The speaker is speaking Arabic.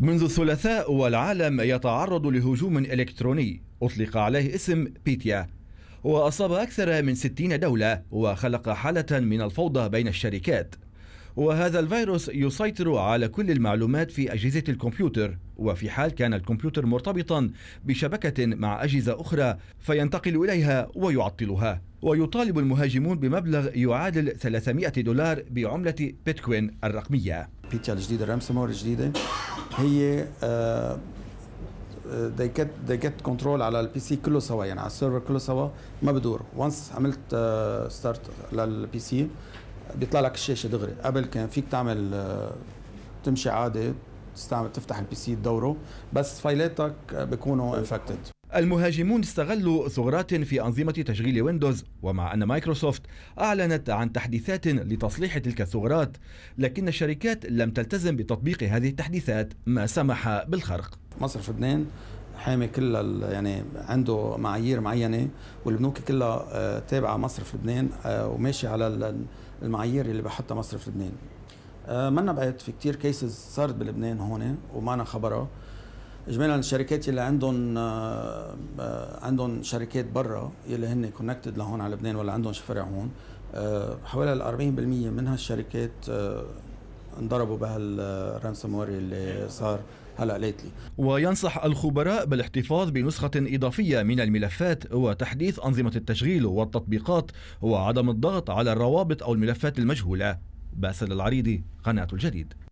منذ الثلاثاء والعالم يتعرض لهجوم إلكتروني أطلق عليه اسم بيتيا وأصاب أكثر من 60 دولة وخلق حالة من الفوضى بين الشركات وهذا الفيروس يسيطر على كل المعلومات في أجهزة الكمبيوتر وفي حال كان الكمبيوتر مرتبطا بشبكة مع أجهزة أخرى فينتقل إليها ويعطلها ويطالب المهاجمون بمبلغ يعادل 300 دولار بعملة بيتكوين الرقمية بيتيا الجديدة مور الجديدة هي آه، آه، they get they get control على البي سي كله سوا يعني على السيرفر كله سوا ما بدور وانس عملت ستارت آه، للبي سي بيطلع لك الشاشه دغري قبل كان فيك تعمل آه، تمشي عادي تستعمل تفتح البي سي تدوره بس فايلاتك بيكونوا انفكتد المهاجمون استغلوا ثغرات في أنظمة تشغيل ويندوز ومع أن مايكروسوفت أعلنت عن تحديثات لتصليح تلك الثغرات لكن الشركات لم تلتزم بتطبيق هذه التحديثات ما سمح بالخرق مصرف لبنان حامي كلها يعني عنده معايير معينه والبنوك كلها آه، تابعه مصرف لبنان آه، وماشي على المعايير اللي بحطها مصرف لبنان آه، منا بقيت في كتير كيسز صارت بلبنان هون ومعنا خبرها اجمالا الشركات اللي عندهم عندهم شركات برا اللي هن كونكتد لهون على لبنان ولا عندهم فرع هون حوالي 40% من هالشركات انضربوا بها الرانسوم وير اللي صار هلا ليتلي وينصح الخبراء بالاحتفاظ بنسخة إضافية من الملفات وتحديث أنظمة التشغيل والتطبيقات وعدم الضغط على الروابط أو الملفات المجهولة باسل العريضي قناة الجديد